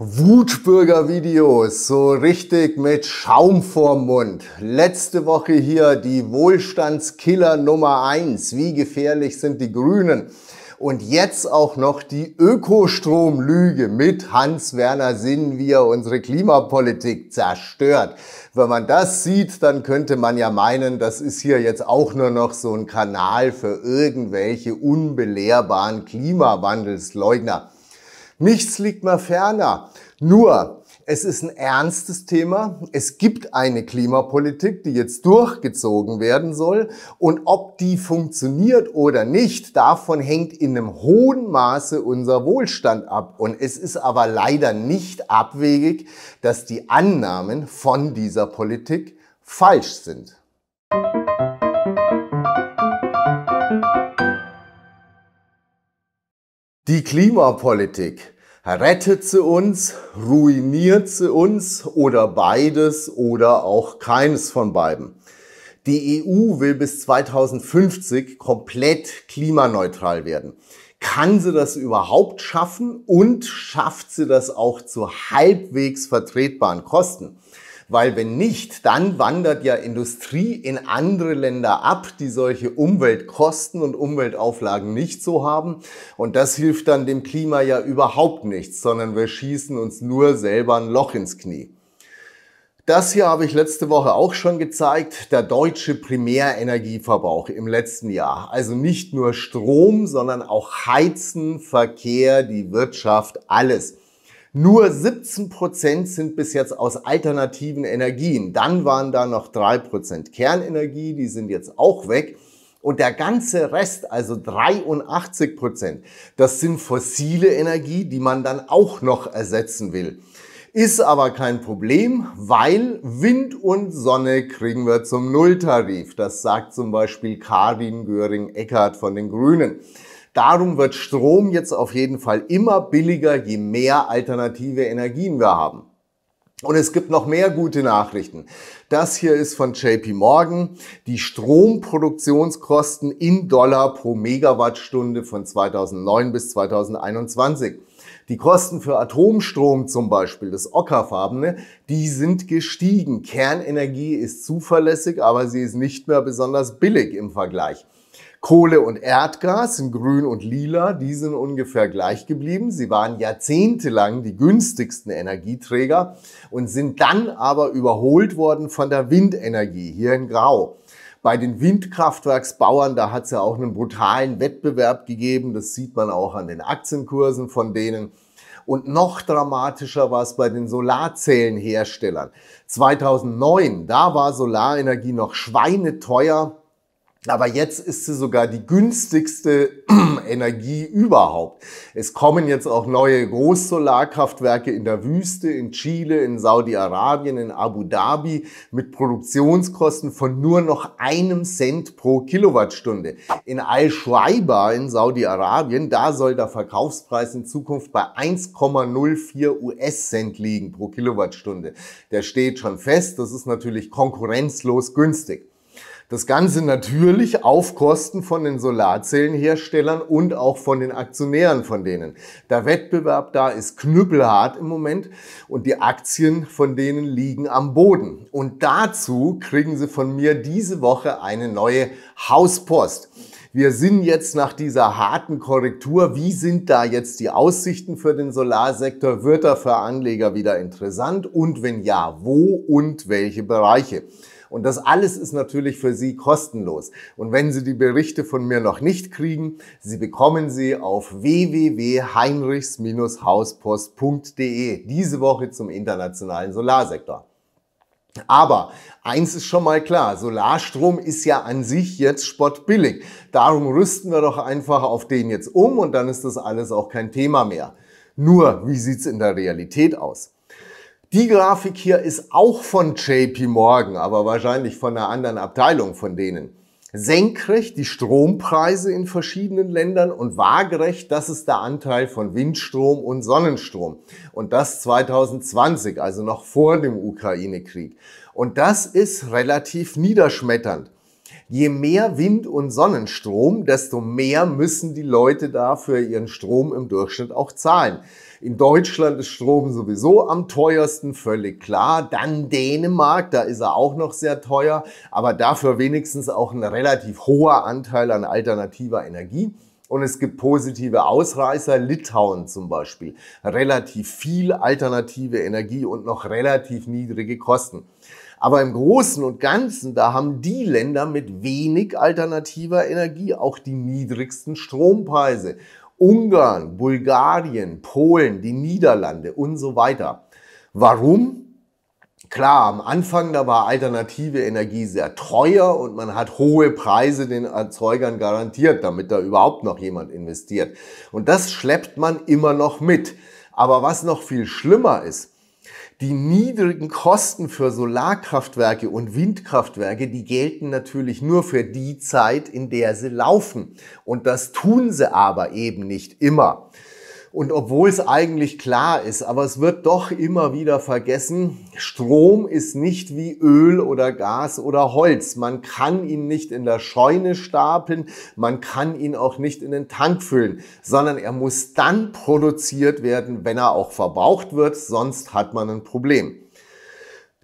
Wutbürger-Videos, so richtig mit Schaum vorm Mund. Letzte Woche hier die Wohlstandskiller Nummer eins. Wie gefährlich sind die Grünen? Und jetzt auch noch die Ökostromlüge mit Hans-Werner Sinn, wie er unsere Klimapolitik zerstört. Wenn man das sieht, dann könnte man ja meinen, das ist hier jetzt auch nur noch so ein Kanal für irgendwelche unbelehrbaren Klimawandelsleugner. Nichts liegt mir ferner. Nur, es ist ein ernstes Thema. Es gibt eine Klimapolitik, die jetzt durchgezogen werden soll. Und ob die funktioniert oder nicht, davon hängt in einem hohen Maße unser Wohlstand ab. Und es ist aber leider nicht abwegig, dass die Annahmen von dieser Politik falsch sind. Die Klimapolitik rettet sie uns, ruiniert sie uns oder beides oder auch keines von beiden. Die EU will bis 2050 komplett klimaneutral werden. Kann sie das überhaupt schaffen und schafft sie das auch zu halbwegs vertretbaren Kosten? Weil wenn nicht, dann wandert ja Industrie in andere Länder ab, die solche Umweltkosten und Umweltauflagen nicht so haben. Und das hilft dann dem Klima ja überhaupt nichts, sondern wir schießen uns nur selber ein Loch ins Knie. Das hier habe ich letzte Woche auch schon gezeigt, der deutsche Primärenergieverbrauch im letzten Jahr. Also nicht nur Strom, sondern auch Heizen, Verkehr, die Wirtschaft, alles. Nur 17 sind bis jetzt aus alternativen Energien. Dann waren da noch 3% Kernenergie, die sind jetzt auch weg. Und der ganze Rest, also 83 Prozent, das sind fossile Energie, die man dann auch noch ersetzen will. Ist aber kein Problem, weil Wind und Sonne kriegen wir zum Nulltarif. Das sagt zum Beispiel Karin Göring-Eckardt von den Grünen. Darum wird Strom jetzt auf jeden Fall immer billiger, je mehr alternative Energien wir haben. Und es gibt noch mehr gute Nachrichten. Das hier ist von JP Morgan. Die Stromproduktionskosten in Dollar pro Megawattstunde von 2009 bis 2021. Die Kosten für Atomstrom zum Beispiel, das ockerfarbene, die sind gestiegen. Kernenergie ist zuverlässig, aber sie ist nicht mehr besonders billig im Vergleich. Kohle und Erdgas in grün und lila, die sind ungefähr gleich geblieben. Sie waren jahrzehntelang die günstigsten Energieträger und sind dann aber überholt worden von der Windenergie hier in Grau. Bei den Windkraftwerksbauern, da hat es ja auch einen brutalen Wettbewerb gegeben. Das sieht man auch an den Aktienkursen von denen. Und noch dramatischer war es bei den Solarzellenherstellern. 2009, da war Solarenergie noch schweineteuer. Aber jetzt ist sie sogar die günstigste Energie überhaupt. Es kommen jetzt auch neue Großsolarkraftwerke in der Wüste, in Chile, in Saudi-Arabien, in Abu Dhabi mit Produktionskosten von nur noch einem Cent pro Kilowattstunde. In Al-Schwaiba in Saudi-Arabien, da soll der Verkaufspreis in Zukunft bei 1,04 US-Cent liegen pro Kilowattstunde. Der steht schon fest, das ist natürlich konkurrenzlos günstig. Das Ganze natürlich auf Kosten von den Solarzellenherstellern und auch von den Aktionären von denen. Der Wettbewerb da ist knüppelhart im Moment und die Aktien von denen liegen am Boden. Und dazu kriegen sie von mir diese Woche eine neue Hauspost. Wir sind jetzt nach dieser harten Korrektur. Wie sind da jetzt die Aussichten für den Solarsektor? Wird er für Anleger wieder interessant? Und wenn ja, wo und welche Bereiche? Und das alles ist natürlich für Sie kostenlos. Und wenn Sie die Berichte von mir noch nicht kriegen, Sie bekommen sie auf www.heinrichs-hauspost.de. Diese Woche zum internationalen Solarsektor. Aber eins ist schon mal klar, Solarstrom ist ja an sich jetzt spottbillig. Darum rüsten wir doch einfach auf den jetzt um und dann ist das alles auch kein Thema mehr. Nur, wie sieht's in der Realität aus? Die Grafik hier ist auch von JP Morgan, aber wahrscheinlich von einer anderen Abteilung von denen. Senkrecht die Strompreise in verschiedenen Ländern und waagerecht, das ist der Anteil von Windstrom und Sonnenstrom. Und das 2020, also noch vor dem Ukraine-Krieg. Und das ist relativ niederschmetternd. Je mehr Wind- und Sonnenstrom, desto mehr müssen die Leute da für ihren Strom im Durchschnitt auch zahlen. In Deutschland ist Strom sowieso am teuersten, völlig klar. Dann Dänemark, da ist er auch noch sehr teuer, aber dafür wenigstens auch ein relativ hoher Anteil an alternativer Energie. Und es gibt positive Ausreißer, Litauen zum Beispiel. Relativ viel alternative Energie und noch relativ niedrige Kosten. Aber im Großen und Ganzen, da haben die Länder mit wenig alternativer Energie auch die niedrigsten Strompreise. Ungarn, Bulgarien, Polen, die Niederlande und so weiter. Warum? Klar, am Anfang, da war alternative Energie sehr teuer und man hat hohe Preise den Erzeugern garantiert, damit da überhaupt noch jemand investiert. Und das schleppt man immer noch mit. Aber was noch viel schlimmer ist, die niedrigen Kosten für Solarkraftwerke und Windkraftwerke, die gelten natürlich nur für die Zeit, in der sie laufen. Und das tun sie aber eben nicht immer. Und obwohl es eigentlich klar ist, aber es wird doch immer wieder vergessen, Strom ist nicht wie Öl oder Gas oder Holz. Man kann ihn nicht in der Scheune stapeln, man kann ihn auch nicht in den Tank füllen, sondern er muss dann produziert werden, wenn er auch verbraucht wird, sonst hat man ein Problem.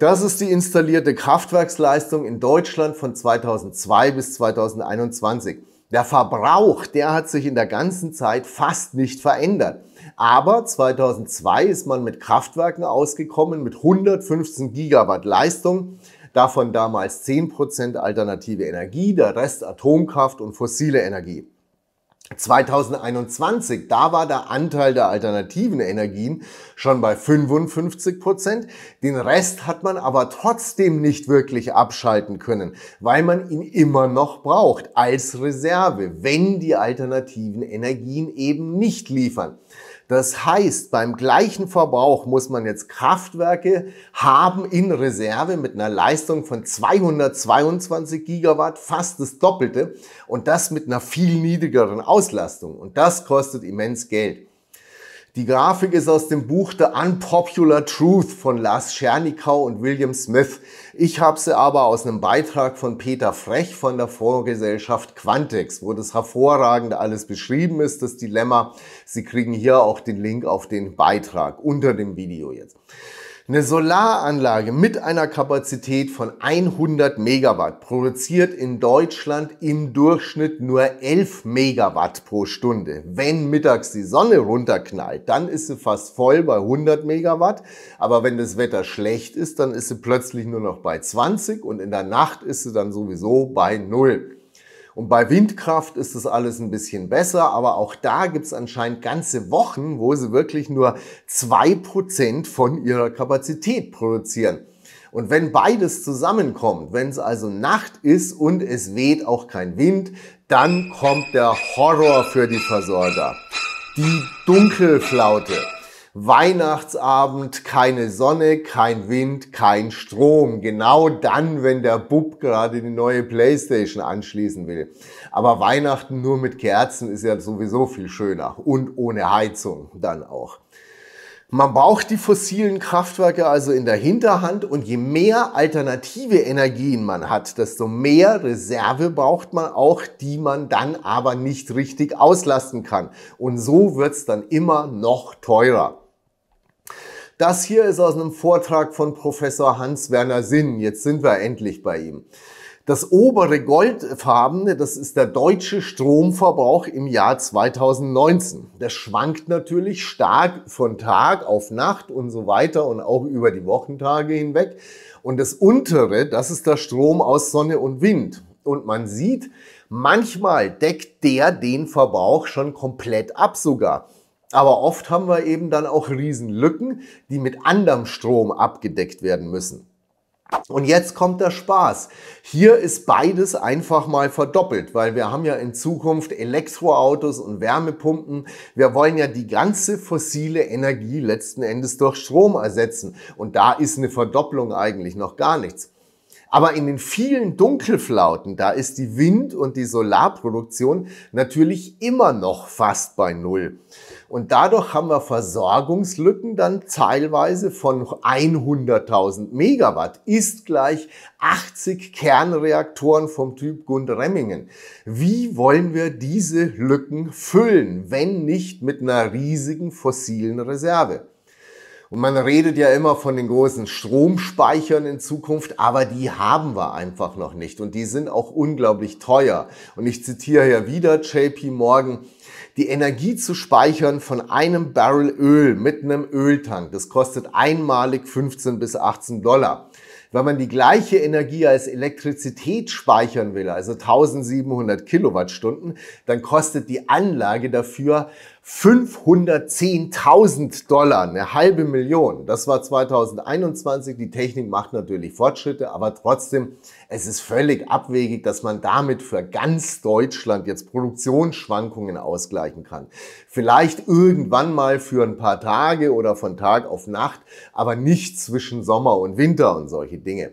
Das ist die installierte Kraftwerksleistung in Deutschland von 2002 bis 2021. Der Verbrauch, der hat sich in der ganzen Zeit fast nicht verändert. Aber 2002 ist man mit Kraftwerken ausgekommen mit 115 Gigawatt Leistung, davon damals 10% Prozent alternative Energie, der Rest Atomkraft und fossile Energie. 2021, da war der Anteil der alternativen Energien schon bei 55 Prozent. Den Rest hat man aber trotzdem nicht wirklich abschalten können, weil man ihn immer noch braucht als Reserve, wenn die alternativen Energien eben nicht liefern. Das heißt, beim gleichen Verbrauch muss man jetzt Kraftwerke haben in Reserve mit einer Leistung von 222 Gigawatt, fast das Doppelte und das mit einer viel niedrigeren Auslastung. Und das kostet immens Geld. Die Grafik ist aus dem Buch The Unpopular Truth von Lars Schernikau und William Smith. Ich habe sie aber aus einem Beitrag von Peter Frech von der Fondsgesellschaft Quantex, wo das hervorragend alles beschrieben ist, das Dilemma. Sie kriegen hier auch den Link auf den Beitrag unter dem Video jetzt. Eine Solaranlage mit einer Kapazität von 100 Megawatt produziert in Deutschland im Durchschnitt nur 11 Megawatt pro Stunde. Wenn mittags die Sonne runterknallt, dann ist sie fast voll bei 100 Megawatt. Aber wenn das Wetter schlecht ist, dann ist sie plötzlich nur noch bei 20 und in der Nacht ist sie dann sowieso bei 0. Und bei Windkraft ist das alles ein bisschen besser, aber auch da gibt es anscheinend ganze Wochen, wo sie wirklich nur zwei Prozent von ihrer Kapazität produzieren. Und wenn beides zusammenkommt, wenn es also Nacht ist und es weht auch kein Wind, dann kommt der Horror für die Versorger. Die Dunkelflaute. Weihnachtsabend, keine Sonne, kein Wind, kein Strom. Genau dann, wenn der Bub gerade die neue Playstation anschließen will. Aber Weihnachten nur mit Kerzen ist ja sowieso viel schöner und ohne Heizung dann auch. Man braucht die fossilen Kraftwerke also in der Hinterhand und je mehr alternative Energien man hat, desto mehr Reserve braucht man auch, die man dann aber nicht richtig auslasten kann. Und so wird's dann immer noch teurer. Das hier ist aus einem Vortrag von Professor Hans-Werner Sinn. Jetzt sind wir endlich bei ihm. Das obere Goldfarbene, das ist der deutsche Stromverbrauch im Jahr 2019. Das schwankt natürlich stark von Tag auf Nacht und so weiter und auch über die Wochentage hinweg. Und das untere, das ist der Strom aus Sonne und Wind. Und man sieht, manchmal deckt der den Verbrauch schon komplett ab sogar. Aber oft haben wir eben dann auch Riesenlücken, die mit anderem Strom abgedeckt werden müssen. Und jetzt kommt der Spaß. Hier ist beides einfach mal verdoppelt, weil wir haben ja in Zukunft Elektroautos und Wärmepumpen. Wir wollen ja die ganze fossile Energie letzten Endes durch Strom ersetzen. Und da ist eine Verdopplung eigentlich noch gar nichts. Aber in den vielen Dunkelflauten, da ist die Wind- und die Solarproduktion natürlich immer noch fast bei Null. Und dadurch haben wir Versorgungslücken dann teilweise von 100.000 Megawatt ist gleich 80 Kernreaktoren vom Typ Gund Remmingen. Wie wollen wir diese Lücken füllen, wenn nicht mit einer riesigen fossilen Reserve? Und man redet ja immer von den großen Stromspeichern in Zukunft, aber die haben wir einfach noch nicht und die sind auch unglaublich teuer. Und ich zitiere ja wieder JP Morgan, die Energie zu speichern von einem Barrel Öl mit einem Öltank, das kostet einmalig 15 bis 18 Dollar wenn man die gleiche Energie als Elektrizität speichern will, also 1700 Kilowattstunden, dann kostet die Anlage dafür 510.000 Dollar, eine halbe Million. Das war 2021. Die Technik macht natürlich Fortschritte, aber trotzdem, es ist völlig abwegig, dass man damit für ganz Deutschland jetzt Produktionsschwankungen ausgleichen kann. Vielleicht irgendwann mal für ein paar Tage oder von Tag auf Nacht, aber nicht zwischen Sommer und Winter und solche die Dinge.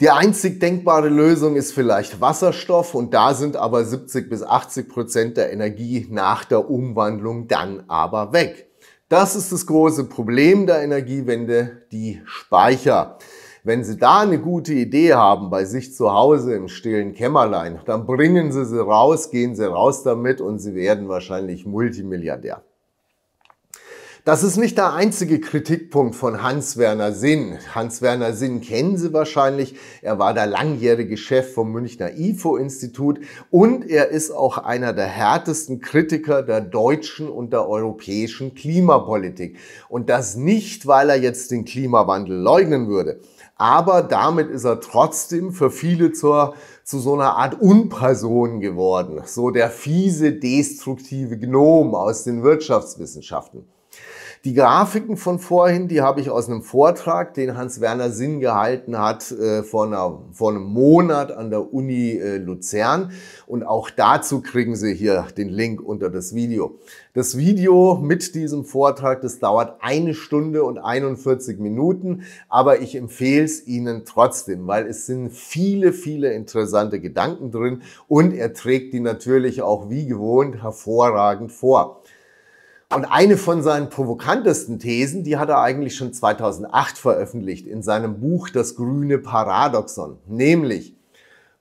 Die einzig denkbare Lösung ist vielleicht Wasserstoff und da sind aber 70 bis 80 Prozent der Energie nach der Umwandlung dann aber weg. Das ist das große Problem der Energiewende, die Speicher. Wenn Sie da eine gute Idee haben bei sich zu Hause im stillen Kämmerlein, dann bringen Sie sie raus, gehen Sie raus damit und Sie werden wahrscheinlich Multimilliardär. Das ist nicht der einzige Kritikpunkt von Hans-Werner Sinn. Hans-Werner Sinn kennen Sie wahrscheinlich. Er war der langjährige Chef vom Münchner IFO-Institut und er ist auch einer der härtesten Kritiker der deutschen und der europäischen Klimapolitik. Und das nicht, weil er jetzt den Klimawandel leugnen würde. Aber damit ist er trotzdem für viele zur, zu so einer Art Unperson geworden. So der fiese, destruktive Gnom aus den Wirtschaftswissenschaften. Die Grafiken von vorhin, die habe ich aus einem Vortrag, den Hans-Werner Sinn gehalten hat, äh, vor, einer, vor einem Monat an der Uni äh, Luzern. Und auch dazu kriegen Sie hier den Link unter das Video. Das Video mit diesem Vortrag, das dauert eine Stunde und 41 Minuten, aber ich empfehle es Ihnen trotzdem, weil es sind viele, viele interessante Gedanken drin und er trägt die natürlich auch wie gewohnt hervorragend vor. Und eine von seinen provokantesten Thesen, die hat er eigentlich schon 2008 veröffentlicht in seinem Buch Das grüne Paradoxon, nämlich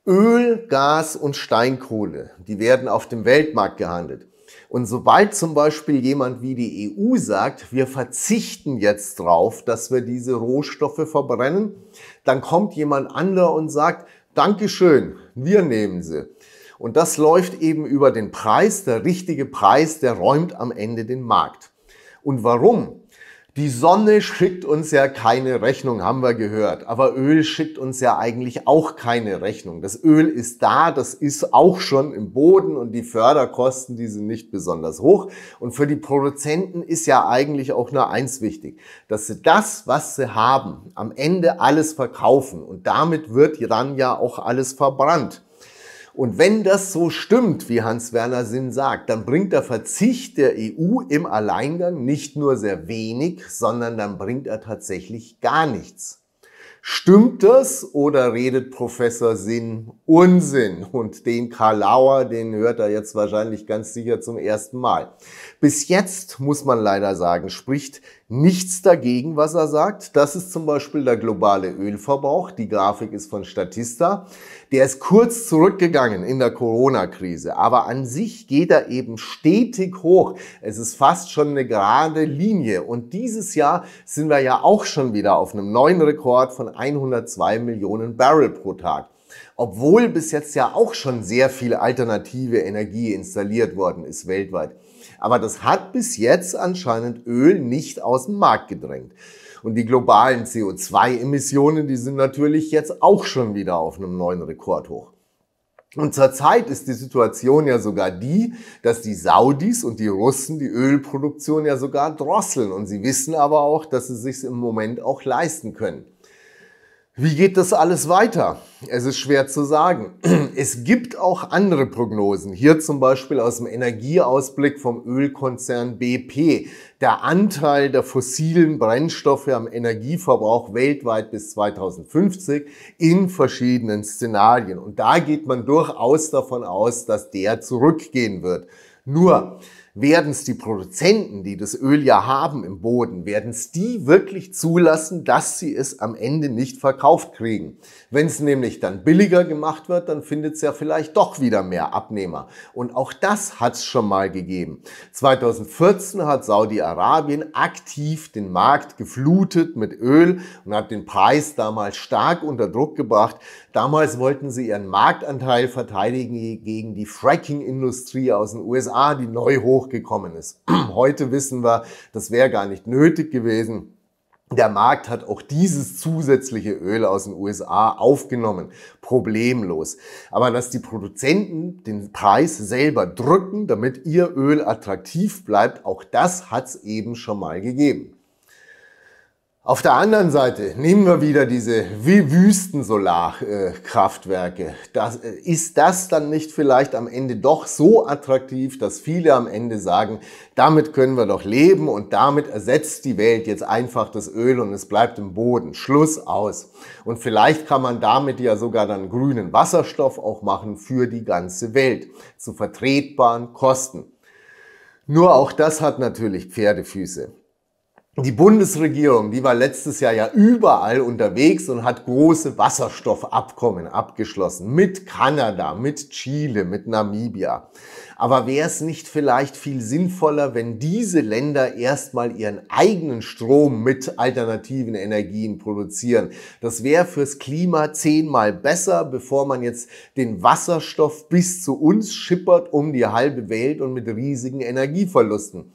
Öl, Gas und Steinkohle, die werden auf dem Weltmarkt gehandelt. Und sobald zum Beispiel jemand wie die EU sagt, wir verzichten jetzt drauf, dass wir diese Rohstoffe verbrennen, dann kommt jemand anderer und sagt, Dankeschön, wir nehmen sie. Und das läuft eben über den Preis. Der richtige Preis, der räumt am Ende den Markt. Und warum? Die Sonne schickt uns ja keine Rechnung, haben wir gehört. Aber Öl schickt uns ja eigentlich auch keine Rechnung. Das Öl ist da, das ist auch schon im Boden und die Förderkosten, die sind nicht besonders hoch. Und für die Produzenten ist ja eigentlich auch nur eins wichtig, dass sie das, was sie haben, am Ende alles verkaufen. Und damit wird dann ja auch alles verbrannt. Und wenn das so stimmt, wie Hans-Werner Sinn sagt, dann bringt der Verzicht der EU im Alleingang nicht nur sehr wenig, sondern dann bringt er tatsächlich gar nichts. Stimmt das oder redet Professor Sinn Unsinn? Und den Karl Lauer, den hört er jetzt wahrscheinlich ganz sicher zum ersten Mal. Bis jetzt, muss man leider sagen, spricht nichts dagegen, was er sagt. Das ist zum Beispiel der globale Ölverbrauch. Die Grafik ist von Statista. Der ist kurz zurückgegangen in der Corona-Krise, aber an sich geht er eben stetig hoch. Es ist fast schon eine gerade Linie. Und dieses Jahr sind wir ja auch schon wieder auf einem neuen Rekord von 102 Millionen Barrel pro Tag. Obwohl bis jetzt ja auch schon sehr viel alternative Energie installiert worden ist weltweit. Aber das hat bis jetzt anscheinend Öl nicht aus dem Markt gedrängt. Und die globalen CO2-Emissionen, die sind natürlich jetzt auch schon wieder auf einem neuen Rekordhoch. Und zurzeit ist die Situation ja sogar die, dass die Saudis und die Russen die Ölproduktion ja sogar drosseln. Und sie wissen aber auch, dass sie sich im Moment auch leisten können. Wie geht das alles weiter? Es ist schwer zu sagen. Es gibt auch andere Prognosen. Hier zum Beispiel aus dem Energieausblick vom Ölkonzern BP. Der Anteil der fossilen Brennstoffe am Energieverbrauch weltweit bis 2050 in verschiedenen Szenarien. Und da geht man durchaus davon aus, dass der zurückgehen wird. Nur, werden es die Produzenten, die das Öl ja haben im Boden, werden es die wirklich zulassen, dass sie es am Ende nicht verkauft kriegen. Wenn es nämlich dann billiger gemacht wird, dann findet es ja vielleicht doch wieder mehr Abnehmer. Und auch das hat es schon mal gegeben. 2014 hat Saudi-Arabien aktiv den Markt geflutet mit Öl und hat den Preis damals stark unter Druck gebracht. Damals wollten sie ihren Marktanteil verteidigen gegen die Fracking-Industrie aus den USA, die neu hoch hochgekommen ist. Heute wissen wir, das wäre gar nicht nötig gewesen. Der Markt hat auch dieses zusätzliche Öl aus den USA aufgenommen, problemlos. Aber dass die Produzenten den Preis selber drücken, damit ihr Öl attraktiv bleibt, auch das hat es eben schon mal gegeben. Auf der anderen Seite nehmen wir wieder diese Wüstensolarkraftwerke. Das, äh, ist das dann nicht vielleicht am Ende doch so attraktiv, dass viele am Ende sagen, damit können wir doch leben und damit ersetzt die Welt jetzt einfach das Öl und es bleibt im Boden. Schluss aus. Und vielleicht kann man damit ja sogar dann grünen Wasserstoff auch machen für die ganze Welt zu vertretbaren Kosten. Nur auch das hat natürlich Pferdefüße. Die Bundesregierung, die war letztes Jahr ja überall unterwegs und hat große Wasserstoffabkommen abgeschlossen. Mit Kanada, mit Chile, mit Namibia. Aber wäre es nicht vielleicht viel sinnvoller, wenn diese Länder erstmal ihren eigenen Strom mit alternativen Energien produzieren? Das wäre fürs Klima zehnmal besser, bevor man jetzt den Wasserstoff bis zu uns schippert um die halbe Welt und mit riesigen Energieverlusten.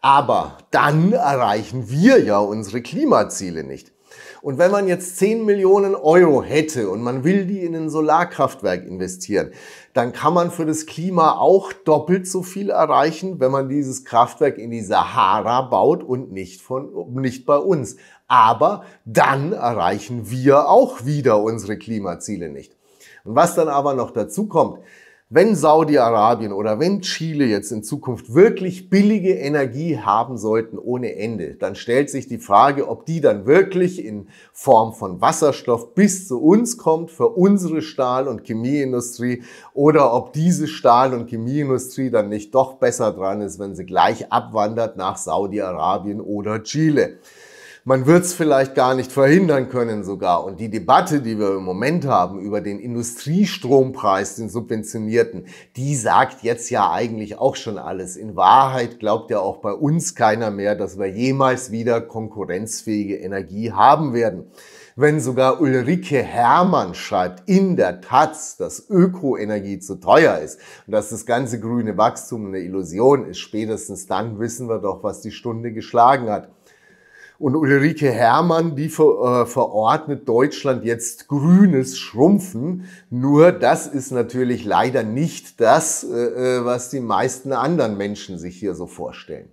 Aber dann erreichen wir ja unsere Klimaziele nicht. Und wenn man jetzt 10 Millionen Euro hätte und man will die in ein Solarkraftwerk investieren, dann kann man für das Klima auch doppelt so viel erreichen, wenn man dieses Kraftwerk in die Sahara baut und nicht, von, nicht bei uns. Aber dann erreichen wir auch wieder unsere Klimaziele nicht. Und was dann aber noch dazu kommt, wenn Saudi-Arabien oder wenn Chile jetzt in Zukunft wirklich billige Energie haben sollten ohne Ende, dann stellt sich die Frage, ob die dann wirklich in Form von Wasserstoff bis zu uns kommt für unsere Stahl- und Chemieindustrie oder ob diese Stahl- und Chemieindustrie dann nicht doch besser dran ist, wenn sie gleich abwandert nach Saudi-Arabien oder Chile. Man wird es vielleicht gar nicht verhindern können sogar. Und die Debatte, die wir im Moment haben über den Industriestrompreis, den subventionierten, die sagt jetzt ja eigentlich auch schon alles. In Wahrheit glaubt ja auch bei uns keiner mehr, dass wir jemals wieder konkurrenzfähige Energie haben werden. Wenn sogar Ulrike Hermann schreibt in der Taz, dass Ökoenergie zu teuer ist und dass das ganze grüne Wachstum eine Illusion ist, spätestens dann wissen wir doch, was die Stunde geschlagen hat. Und Ulrike Herrmann, die ver, äh, verordnet Deutschland jetzt grünes Schrumpfen. Nur das ist natürlich leider nicht das, äh, äh was die meisten anderen Menschen sich hier so vorstellen.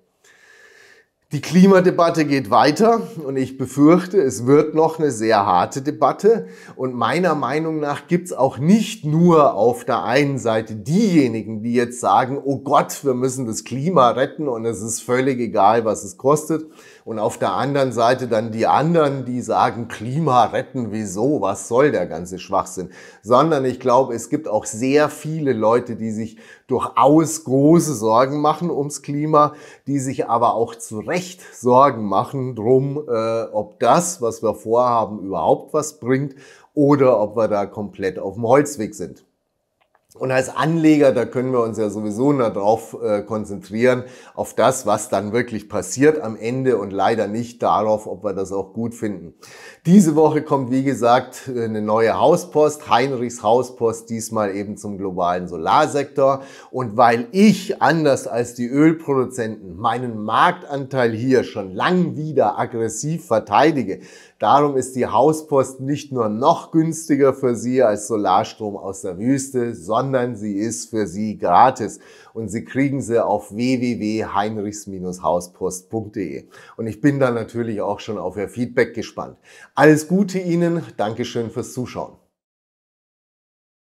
Die Klimadebatte geht weiter und ich befürchte, es wird noch eine sehr harte Debatte. Und meiner Meinung nach gibt es auch nicht nur auf der einen Seite diejenigen, die jetzt sagen, oh Gott, wir müssen das Klima retten und es ist völlig egal, was es kostet. Und auf der anderen Seite dann die anderen, die sagen, Klima retten, wieso, was soll der ganze Schwachsinn? Sondern ich glaube, es gibt auch sehr viele Leute, die sich durchaus große Sorgen machen ums Klima, die sich aber auch zu Recht Recht Sorgen machen drum, äh, ob das, was wir vorhaben, überhaupt was bringt oder ob wir da komplett auf dem Holzweg sind. Und als Anleger, da können wir uns ja sowieso nur darauf äh, konzentrieren, auf das, was dann wirklich passiert am Ende und leider nicht darauf, ob wir das auch gut finden. Diese Woche kommt, wie gesagt, eine neue Hauspost, Heinrichs Hauspost, diesmal eben zum globalen Solarsektor. Und weil ich, anders als die Ölproduzenten, meinen Marktanteil hier schon lang wieder aggressiv verteidige, Darum ist die Hauspost nicht nur noch günstiger für Sie als Solarstrom aus der Wüste, sondern sie ist für Sie gratis und Sie kriegen sie auf www.heinrichs-hauspost.de. Und ich bin da natürlich auch schon auf Ihr Feedback gespannt. Alles Gute Ihnen, Dankeschön fürs Zuschauen.